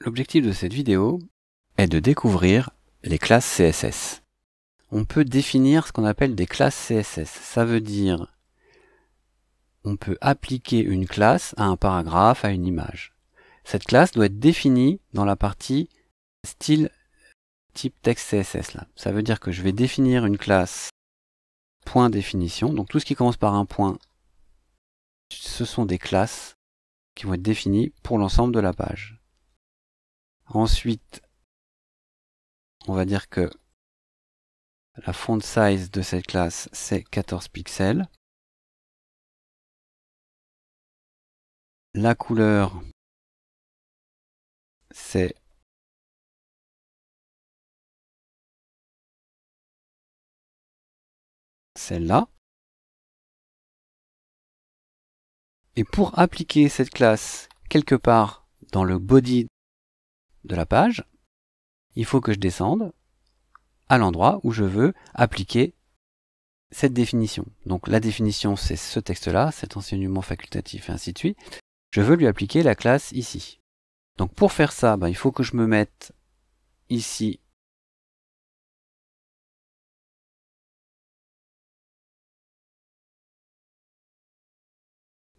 L'objectif de cette vidéo est de découvrir les classes CSS. On peut définir ce qu'on appelle des classes CSS. Ça veut dire on peut appliquer une classe à un paragraphe, à une image. Cette classe doit être définie dans la partie style type texte CSS. Là. Ça veut dire que je vais définir une classe point définition. Donc tout ce qui commence par un point, ce sont des classes qui vont être définies pour l'ensemble de la page. Ensuite, on va dire que la font size de cette classe, c'est 14 pixels. La couleur, c'est celle-là. Et pour appliquer cette classe quelque part dans le body de la page, il faut que je descende à l'endroit où je veux appliquer cette définition. Donc la définition, c'est ce texte-là, cet enseignement facultatif et ainsi de suite. Je veux lui appliquer la classe ici. Donc pour faire ça, ben, il faut que je me mette ici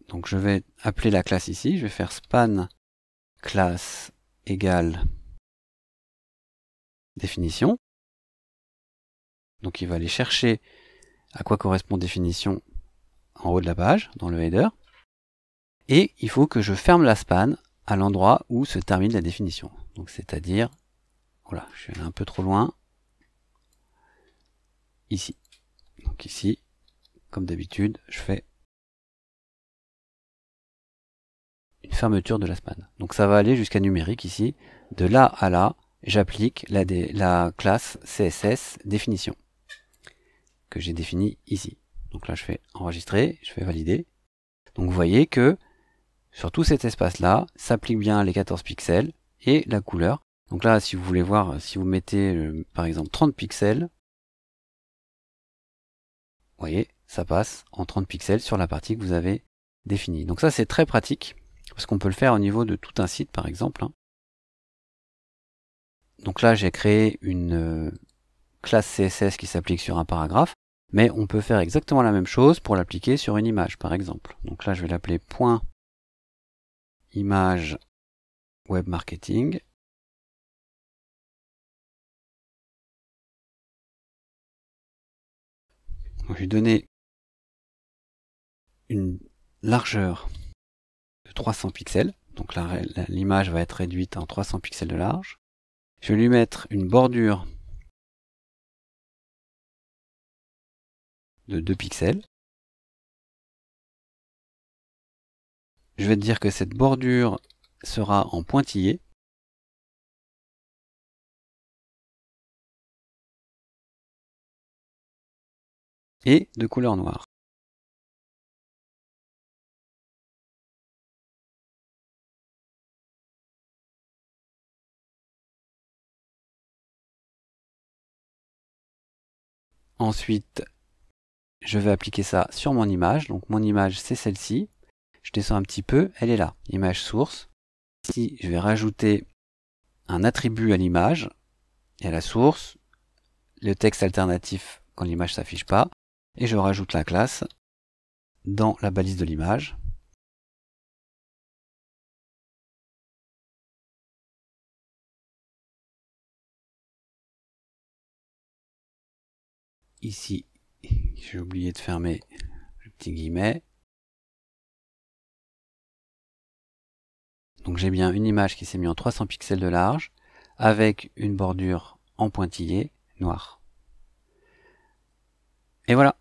Donc je vais appeler la classe ici, je vais faire span classe égale définition. Donc il va aller chercher à quoi correspond définition en haut de la page, dans le header. Et il faut que je ferme la span à l'endroit où se termine la définition. Donc c'est-à-dire, voilà, je suis allé un peu trop loin, ici. Donc ici, comme d'habitude, je fais fermeture de la span. Donc ça va aller jusqu'à numérique ici. De là à là, j'applique la, classe CSS définition que j'ai définie ici. Donc là, je fais enregistrer, je fais valider. Donc vous voyez que sur tout cet espace-là, s'applique bien les 14 pixels et la couleur. Donc là, si vous voulez voir, si vous mettez euh, par exemple 30 pixels, vous voyez, ça passe en 30 pixels sur la partie que vous avez définie. Donc ça, c'est très pratique. Parce qu'on peut le faire au niveau de tout un site, par exemple. Hein. Donc là, j'ai créé une euh, classe CSS qui s'applique sur un paragraphe, mais on peut faire exactement la même chose pour l'appliquer sur une image, par exemple. Donc là, je vais l'appeler point image web je vais donner une largeur 300 pixels. Donc l'image va être réduite en 300 pixels de large. Je vais lui mettre une bordure de 2 pixels. Je vais te dire que cette bordure sera en pointillé. et de couleur noire. Ensuite, je vais appliquer ça sur mon image. Donc mon image, c'est celle-ci. Je descends un petit peu, elle est là, image source. Ici, je vais rajouter un attribut à l'image et à la source, le texte alternatif quand l'image s'affiche pas, et je rajoute la classe dans la balise de l'image. ici, j'ai oublié de fermer le petit guillemet. Donc j'ai bien une image qui s'est mise en 300 pixels de large, avec une bordure en pointillé noire. Et voilà